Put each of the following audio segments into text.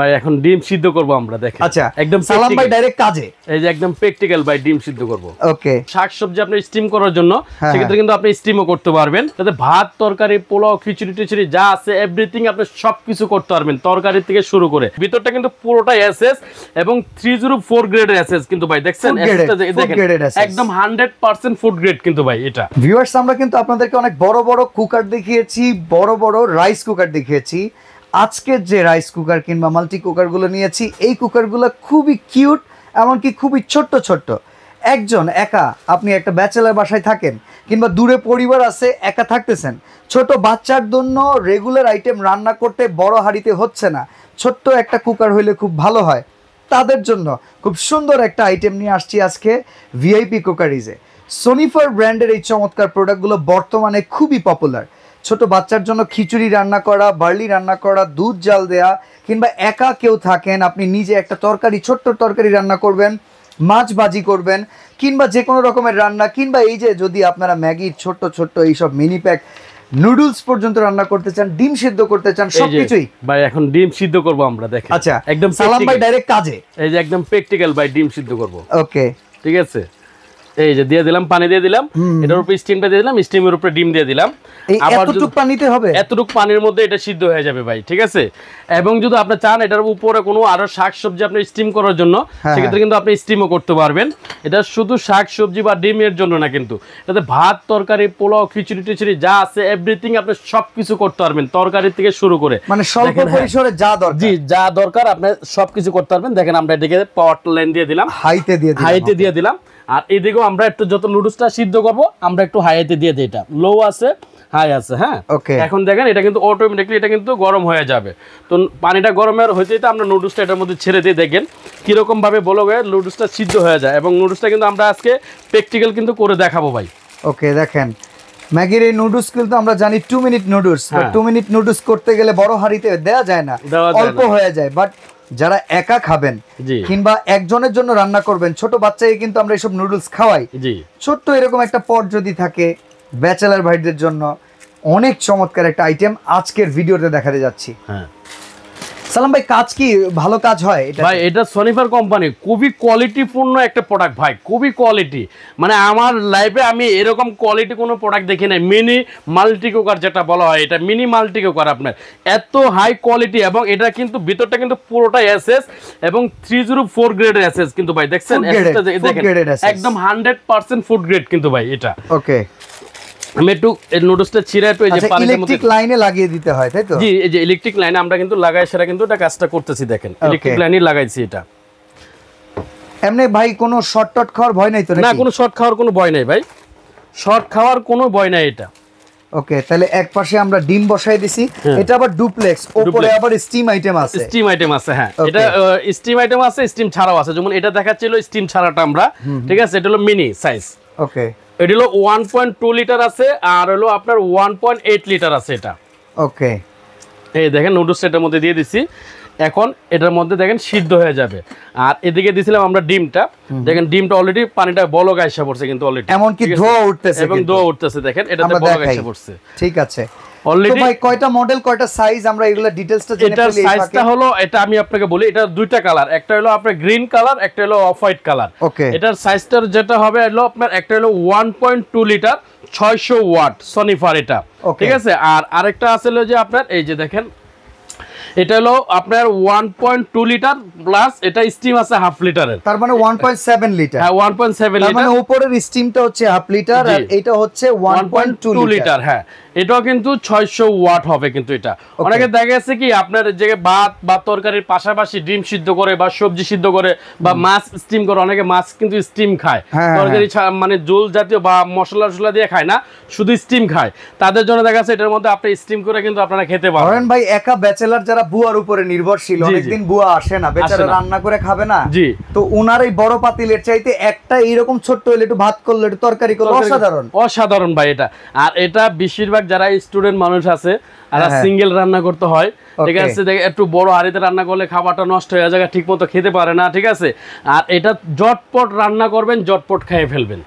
ভাই এখন ডিম সিদ্ধ করব আমরা দেখেন আচ্ছা একদম সালাম ভাই ডাইরেক্ট কাজে এই যে একদম প্র্যাকটিক্যাল ভাই ডিম সিদ্ধ করব ওকে শাকসবজি আপনি স্টিম করার জন্য হ্যাঁ, সেক্ষেত্রে হ্যাঁ। কিন্তু আপনি স্টিমও করতে পারবেন তাতে ভাত তরকারি পোলাও খিচুড়ি টিচুড়ি যা আছে এভরিথিং আপনি সবকিছু করতে পারবেন তরকারি থেকে শুরু করে ভিতরটা কিন্তু পুরোটাই এসএস এবং 304 গ্রেডের এসএস কিন্তু ভাই দেখছেন একদম 100% ফুড গ্রেড কিন্তু ভাই এটা ভিউয়ার্স আমরা কিন্তু আপনাদেরকে অনেক বড় বড় কুকার দেখিয়েছি বড় বড় রাইস কুকার দেখিয়েছি আজকে যে রাইস কুকার কিংবা মাল্টি কুকারগুলো নিয়েছি এই কুকারগুলো খুবই কিউট এমনকি খুবই ছোট্ট ছোট্ট একজন একা আপনি একটা ব্যাচেলার বাসায় থাকেন কিংবা দূরে পরিবার আছে একা থাকতেছেন ছোট বাচ্চার জন্য রেগুলার আইটেম রান্না করতে বড় হাড়িতে হচ্ছে না ছোট্ট একটা কুকার হইলে খুব ভালো হয় তাদের জন্য খুব সুন্দর একটা আইটেম নিয়ে আসছি আজকে ভিআইপি কুকারিজে সোনিফার ব্র্যান্ডের এই চমৎকার প্রোডাক্টগুলো বর্তমানে খুবই পপুলার ছোট বাচ্চার জন্য খিচুড়ি রান্না করা বার্লি রান্না করা দুধ জাল দেয়া কিংবা একা কেউ থাকেন আপনি নিজে একটা তরকারি ছোট্ট তরকারি রান্না করবেন মাছ বাজি করবেন কিংবা যে কোনো রকমের রান্না কিংবা এই যে যদি আপনারা ম্যাগির ছোট্ট ছোট্ট এইসব মিনি প্যাক নুডলস পর্যন্ত রান্না করতে চান ডিম সিদ্ধ করতে চান সবকিছুই ভাই এখন ডিম সিদ্ধ করব আমরা দেখেন আচ্ছা একদম সালাম ভাই ডাইরেক্ট কাজে এই যে একদম প্র্যাকটিক্যাল ভাই ডিম সিদ্ধ করব ওকে ঠিক আছে এই যে দিয়ে দিলাম পানি দিয়ে দিলাম এটার উপরে স্টিমটা দিয়ে দিলাম স্টিমের উপরে ডিম দিয়ে দিলাম আবার এতটুক পানিতে হবে এতটুক পানির মধ্যে এটা সিদ্ধ হয়ে যাবে ভাই ঠিক আছে এবং যদি আপনি চান এটার উপরে কোনো আরো শাকসবজি আপনি স্টিম করার জন্য হ্যাঁ, সেক্ষেত্রে হ্যাঁ। কিন্তু আপনি স্টিমও করতে পারবেন এটা শুধু শাকসবজি বা ডিমের জন্য না কিন্তু এটাতে ভাত তরকারি পোলাও খিচুড়ি টিচুড়ি যা আছে এভরিথিং আপনি সবকিছু করতে পারবেন তরকারি থেকে শুরু করে মানে স্বল্প হ্যাঁ। পরিসরে যা দরকার জি যা দরকার আপনি সবকিছু করতে পারবেন দেখেন আমরা এটাকে পট লাইন দিয়ে দিলাম হাইতে দিয়ে হাইতে দিয়ে দিলাম আর এদিকেও আমরা একটু যত নুডলসটা সিদ্ধ করবো আমরা একটু হাইতে দিয়ে দিই এটা লো আছে হাই আছে হ্যাঁ ওকে এখন দেখেন এটা কিন্তু অটোমেটিকলি এটা কিন্তু গরম হয়ে যাবে তো পানিটা গরমের হইতে হইতে আমরা নুডলসটা এটার মধ্যে ছেড়ে দিয়ে দেখেন কীরকমভাবে বলো হয়ে নুডলসটা সিদ্ধ হয়ে যায় এবং নুডলসটা কিন্তু আমরা আজকে প্র্যাকটিক্যাল কিন্তু করে দেখাবো ভাই ওকে দেখেন ম্যাগির এই নুডলস কিন্তু আমরা জানি two minute noodles two minute noodles করতে গেলে বড় হাঁড়িতে দেওয়া যায় না অল্প হয়ে যায় বাট যারা একা খাবেন কিংবা একজনের জন্য রান্না করবেন ছোট বাচ্চাকে কিন্তু আমরা এইসব নুডলস খাওয়াই ছোট্ট এরকম একটা পট যদি থাকে ব্যাচেলার ভাইদের জন্য অনেক চমৎকার একটা আইটেম আজকের ভিডিওতে দেখাতে যাচ্ছি হ্যাঁ সালাম ভাই কাজ কি ভালো কাজ হয় এটা ভাই এটা সনিফার কোম্পানি খুবই কোয়ালিটিপূর্ণ একটা প্রোডাক্ট ভাই খুবই কোয়ালিটি মানে আমার লাইফে আমি এরকম কোয়ালিটি কোনো প্রোডাক্ট দেখি নাই মিনি মাল্টি কুকার যেটা বলা হয় এটা মিনি মাল্টি কুকার আপনার এত হাই কোয়ালিটি এবং এটা কিন্তু ভিতরটা কিন্তু পুরোটাই এসএস এবং থ্রি জিরো ফোর গ্রেডের এসএস কিন্তু ভাই দেখছেন একদম হান্ড্রেড পার্সেন্ট ফুড গ্রেড কিন্তু ভাই এটা ওকে আমি একটু ছিঁড়ে যে ইলেকট্রিক আচ্ছা, লাইনে লাগিয়ে দিতে হয় তাই তো জি এই যে ইলেকট্রিক লাইনে আমরা কিন্তু লাগাই সেটা কিন্তু এটা কাজটা করতেছি দেখেন ইলেকট্রিক লাইনে লাগাইছি এটা এমনি ভাই কোনো শর্ট টট খাওয়ার ভয় নাই তো না কোনো শর্ট খাওয়ার কোনো ভয় নাই ভাই শর্ট খাওয়ার কোনো ভয় নাই এটা ওকে তাহলে এক পাশে আমরা ডিম বসাই দিছি হ্যাঁ। এটা আবার ডুপ্লেক্স উপরে আবার স্টিম আইটেম আছে স্টিম আইটেম আছে হ্যাঁ এটা স্টিম আইটেম আছে স্টিম ছাড়াও আছে যেমন এটা দেখাচ্ছিল স্টিম ছাড়াটা আমরা ঠিক আছে এটা হলো মিনি সাইজ ওকে এটা হলো লিটার আছে আর হলো আপনার ওয়ান লিটার আছে এটা ওকে এই দেখেন নুডলস এটার মধ্যে দিয়ে দিছি এখন এটার মধ্যে দেখেন সিদ্ধ হয়ে যাবে আর এদিকে দিছিলাম আমরা ডিমটা দেখেন ডিমটা অলরেডি পানিটা বলক আইসা পড়ছে কিন্তু অলরেডি এমনকি ধোয়া উঠতেছে এবং ধোয়া উঠতেছে দেখেন এটাতে বলক আইসা পড়ছে ঠিক আছে অলরেডি কয়টা মডেল কয়টা সাইজ আমরা এগুলা ডিটেইলসটা জেনে এটার সাইজটা হলো এটা আমি আপনাকে বলি এটা দুইটা কালার একটা হলো আপনার গ্রিন কালার একটা হলো অফ হোয়াইট কালার ওকে এটার সাইজটার যেটা হবে আপনার একটা হলো 1.2 লিটার 600 ওয়াট সনিফার এটা ঠিক আছে আর আরেকটা আছে হলো যে আপনার এই যে দেখেন এটা হলো আপনার 1.2 লিটার প্লাস এটা স্টিম আছে হাফ লিটারের তার মানে 1.7 লিটার হ্যাঁ 1.7 লিটার মানে উপরের স্টিমটা হচ্ছে হাফ লিটার আর এটা হচ্ছে 1.2 লিটার হ্যাঁ এটাও কিন্তু 600 ওয়াট হবে কিন্তু এটা অনেকে দেখা গেছে কি আপনার যে ভাত বা তরকারির পাশাপাশি ডিম সিদ্ধ করে বা সবজি সিদ্ধ করে বা মাছ স্টিম করে অনেকে মাছ কিন্তু স্টিম খায় হ্যাঁ, হ্যাঁ, তরকারি হ্যাঁ। মানে জোল জাতীয় বা মশলা টশলা দিয়ে খায় না শুধু স্টিম খায় তাদের জন্য দেখা যাচ্ছে এটার মধ্যে আপনি স্টিম করে কিন্তু আপনারা খেতে পারেন ভাই একা ব্যাচেলার বেচারা বুয়ার উপরে নির্ভরশীল অনেকদিন বুয়া আসে না বেচারা রান্না করে খাবে না তো উনার এই বড় পাতিলের চাইতে একটা এইরকম ছোট্ট হলে একটু ভাত করলে একটু তরকারি করলে অসাধারণ অসাধারণ ভাই এটা আর এটা বেশিরভাগ যারা স্টুডেন্ট মানুষ আছে হ্যাঁ, হ্যাঁ। সিঙ্গেল রান্না করতে হয় ঠিক আছে একটু বড় হাড়িতে রান্না করলে খাবারটা নষ্ট হয়ে যায় ঠিক মতো খেতে পারে না ঠিক আছে আর এটা জটপট রান্না করবেন জটপট খেয়ে ফেলবেন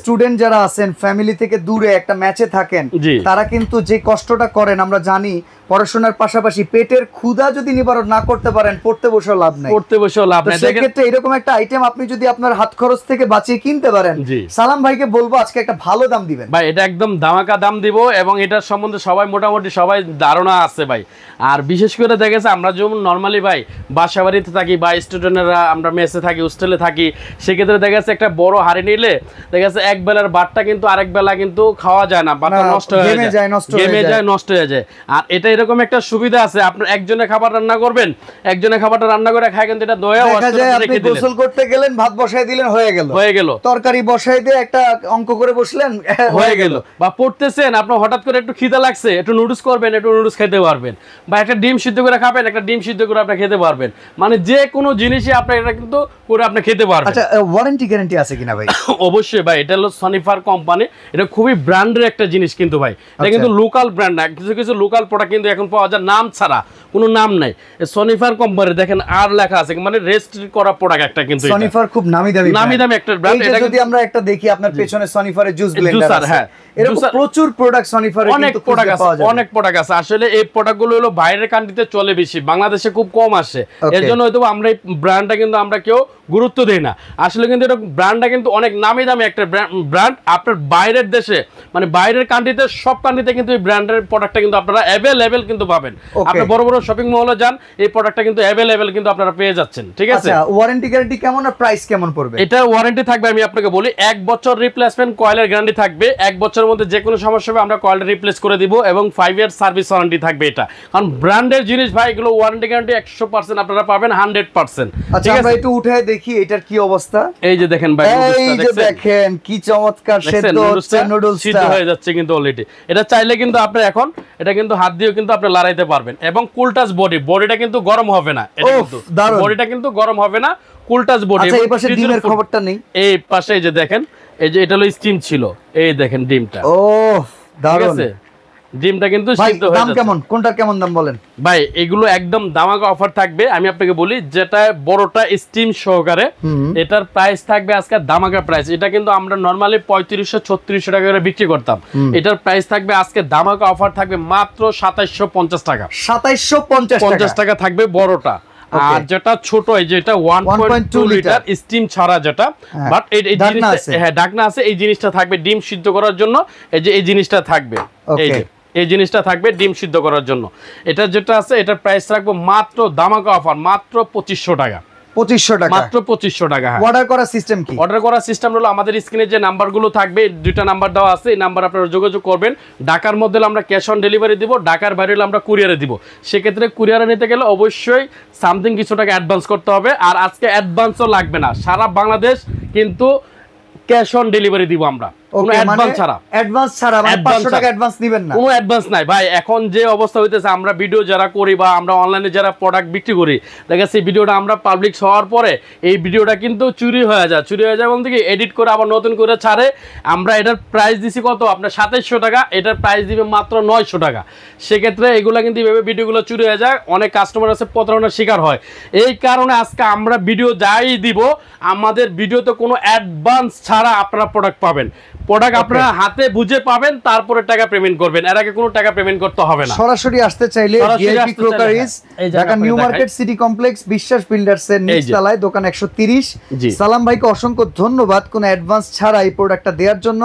স্টুডেন্ট যারা আছেন ফ্যামিলি থেকে দূরে একটা ম্যাচে থাকেন তারা কিন্তু যে কষ্টটা করেন আমরা জানি পড়াশোনার পাশাপাশি পেটের ক্ষুধা যদি নিবারণ না করতে পারেন পড়তে বসেও লাভ নেই পড়তে বসেও লাভ নেই সেক্ষেত্রে এরকম একটা আইটেম আপনি যদি আপনার হাত খরচ থেকে বাঁচিয়ে কিনতে পারেন সালাম ভাইকে বলবো আজকে একটা ভালো দাম দিবেন ভাই এটা একদম দামাকা দাম দিব এবং এটার সম্বন্ধে সবাই মোটামুটি সবাই ধারণা আছে ভাই আর বিশেষ করে দেখেছে আমরা যেমন নর্মালি ভাই বাসা বাড়িতে থাকি বা স্টুডেন্টরা আমরা মেসে থাকি হোস্টেলে থাকি সেক্ষেত্রে দেখা যাচ্ছে একটা বড় হাড়ি নিলে দেখা যাচ্ছে এক বেলার বারটা কিন্তু আরেক বেলা কিন্তু খাওয়া যায় না বারটা নষ্ট হয়ে যায় যায় নষ্ট হয়ে যায় আর এটা এরকম একটা সুবিধা আছে আপনার একজনে খাবার রান্না করবেন একজনে খাবারটা রান্না করে খায় কিন্তু এটা দয়া আপনি গোসল করতে গেলেন ভাত বসাই দিলেন হয়ে গেল হয়ে গেল তরকারি বসাই দিয়ে একটা অঙ্ক করে বসলেন হয়ে গেল বা পড়তেছেন আপনার হঠাৎ করে একটু খিদা লাগছে একটু নুডলস করবেন একটু নুডলস খেতে পারবেন বা একটা ডিম সিদ্ধ করে খাবেন একটা ডিম সিদ্ধ করে আপনি খেতে পারবেন মানে যে কোনো জিনিসই আপনি এটা কিন্তু করে আপনি খেতে পারবেন আচ্ছা ওয়ারেন্টি গ্যারান্টি আছে কিনা ভাই অবশ্যই ভাই এটা হলো সনিফার কোম্পানি এটা খুবই ব্র্যান্ডের একটা জিনিস কিন্তু ভাই এটা আচ্ছা। কিন্তু লোকাল ব্র্যান্ড না কিছু কিছু লোকাল প্রোডাক্ট কিন্তু এখন পাওয়া যায় নাম ছাড়া কোনো নাম নাই সনিফার কোম্পানি দেখেন আর লেখা আছে মানে রেজিস্ট্রি করা প্রোডাক্ট একটা কিন্তু সনিফার খুব নামি দামি নামি দামি একটা ব্র্যান্ড এটা যদি আমরা একটা দেখি আপনার পেছনে সনিফারের জুস ব্লেন্ডার আছে হ্যাঁ এরকম প্রচুর প্রোডাক্ট সনিফারে অনেক প্রোডাক্ট আছে অনেক প্রোডাক্ট আছে আসলে এই প্রোডাক্টগুলো হলো বাইরের কান্ট্রিতে চলে বেশি বাংলাদেশে খুব কম আসে এর জন্য হয়তো আমরা এই ব্র্যান্ডটা কিন্তু আমরা কেউ গুরুত্ব দেই না আসলে কিন্তু এটা ব্র্যান্ডটা কিন্তু অনেক নামি দামি একটা ব্র্যান্ড আপনার বাইরের দেশে মানে বাইরের কান্ট্রিতে সব কান্ট্রিতে কিন্তু এই ব্র্যান্ডের প্রোডাক্টটা কিন্তু আপনারা অ্যাভেলেবেল কিন্তু পাবেন আপনি বড় বড় শপিং মলে যান এই প্রোডাক্টটা কিন্তু অ্যাভেলেবেল কিন্তু আপনারা পেয়ে যাচ্ছেন ঠিক আছে ওয়ারেন্টি আচ্ছা, গ্যারান্টি কেমন আর প্রাইস কেমন পড়বে এটা ওয়ারেন্টি থাকবে আমি আপনাকে বলি এক বছর রিপ্লেসমেন্ট কয়েলের গ্যারান্টি থাকবে এক বছরের মধ্যে যে কোনো সমস্যা হবে আমরা কয়েলটা রিপ্লেস করে দিব এবং ফাইভ ইয়ার সার্ভিস ওয়ারেন্টি থাকবে এটা কারণ ব্র্যান্ডের জিনিস ভাই এগুলো ওয়ারেন্টি গ্যারান্টি একশো পার্সেন্ট আপনারা পাবেন হান্ড্রেড পার্সেন্ট আচ্ছা আমরা একটু উঠে দেখি এটার কি অবস্থা এই যে দেখেন ভাই এই যে দেখেন কি চমৎকার সেদ্ধ হচ্ছে নুডলসটা হয়ে যাচ্ছে কিন্তু অলরেডি এটা চাইলে কিন্তু আপনি এখন এটা কিন্তু হাত দিয়েও কিন্তু আপনি লড়াইতে পারবেন এবং কুল কুলটাস বডি বডিটা কিন্তু গরম হবে না এটা কিন্তু বডিটা কিন্তু গরম হবে না কুলটাস বডি আচ্ছা, এই পাশে ডিমের খবরটা নেই এই পাশে এই যে দেখেন এই যে এটা হলো স্টিম ছিল এই দেখেন ডিমটা ও দারুণ ডিমটা কিন্তু সিদ্ধ হয়ে দাম কেমন কোনটার কেমন দাম বলেন ভাই এগুলো একদম দামাকা অফার থাকবে আমি আপনাকে বলি যেটা বড়টা স্টিম সহকারে এটার প্রাইস থাকবে আজকে দামাকা প্রাইস এটা কিন্তু আমরা নরমালি 3500 3600 টাকা করে বিক্রি করতাম এটার প্রাইস থাকবে আজকে দামাগা অফার থাকবে মাত্র 2750 টাকা 2750 টাকা থাকবে বড়টা আর যেটা ছোট যেটা 1.2 লিটার স্টিম ছাড়া যেটা বাট হ্যাঁ। এই জিনিসটা হ্যাঁ ডাকনা আছে এই জিনিসটা থাকবে ডিম সিদ্ধ করার জন্য এই যে এই জিনিসটা থাকবে এই যে এই জিনিসটা থাকবে ডিম সিদ্ধ করার জন্য এটা যেটা আছে এটার প্রাইস রাখবো মাত্র দামাকা অফার মাত্র পঁচিশশো টাকা পঁচিশশো টাকা মাত্র পঁচিশশো টাকা অর্ডার হ্যাঁ। করার সিস্টেম অর্ডার করার সিস্টেম হলো আমাদের যে নাম্বারগুলো থাকবে দুইটা নাম্বার দেওয়া আছে এই যোগাযোগ করবেন ঢাকার মধ্যে আমরা ক্যাশ অন ডেলিভারি দিব ঢাকার বাইরে আমরা কুরিয়ারে দিব সেক্ষেত্রে কুরিয়ারে নিতে গেলে অবশ্যই সামথিং কিছু টাকা অ্যাডভান্স করতে হবে আর আজকে অ্যাডভান্সও লাগবে না সারা বাংলাদেশ কিন্তু ক্যাশ অন ডেলিভারি দিব আমরা মানে মানে হওয়ার পরে এই ভিডিওটা কিন্তু চুরি হয়ে যায় চুরি হয়ে যায় এডিট করে আবার ছাড়ে আমরা এটার প্রাইস দিছি কত আপনার সাতাইশশো টাকা এটার দিবে মাত্র নয়শো টাকা সেক্ষেত্রে কিন্তু ভিডিওগুলো চুরি হয়ে যায় অনেক কাস্টমার প্রতারণার শিকার হয় এই কারণে আজকে আমরা ভিডিও যাই দিব আমাদের ভিডিওতে কোনো অ্যাডভান্স ছাড়া আপনারা প্রোডাক্ট পাবেন প্রোডাক্ট আপনারা হাতে বুঝে পাবেন তারপরে টাকা পেমেন্ট করবেন এর আগে কোনো টাকা পেমেন্ট করতে হবে না সরাসরি আসতে চাইলে ভিআইপি ক্রোকারিজ হ্যাঁ। Dhaka new market city complex বিশ্বাস নিচতলায় দোকান 130 সালাম ভাইকে অসংখ্য ধন্যবাদ কোনো অ্যাডভান্স ছাড়া এই প্রোডাক্টটা দেওয়ার জন্য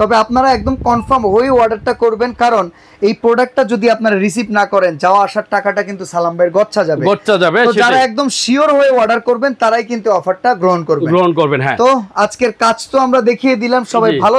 তবে আপনারা একদম কনফার্ম হয়ে অর্ডারটা করবেন কারণ এই প্রোডাক্টটা যদি আপনারা রিসিভ না করেন যাওয়া আসার টাকাটা কিন্তু সালাম ভাইয়ের গচ্ছা যাবে গচ্ছা যাবে যারা একদম শিওর হয়ে অর্ডার করবেন তারাই কিন্তু অফারটা গ্রহণ করবেন গ্রহণ করবেন হ্যাঁ তো আজকের কাজ তো আমরা দেখিয়ে দিলাম সবাই ভালো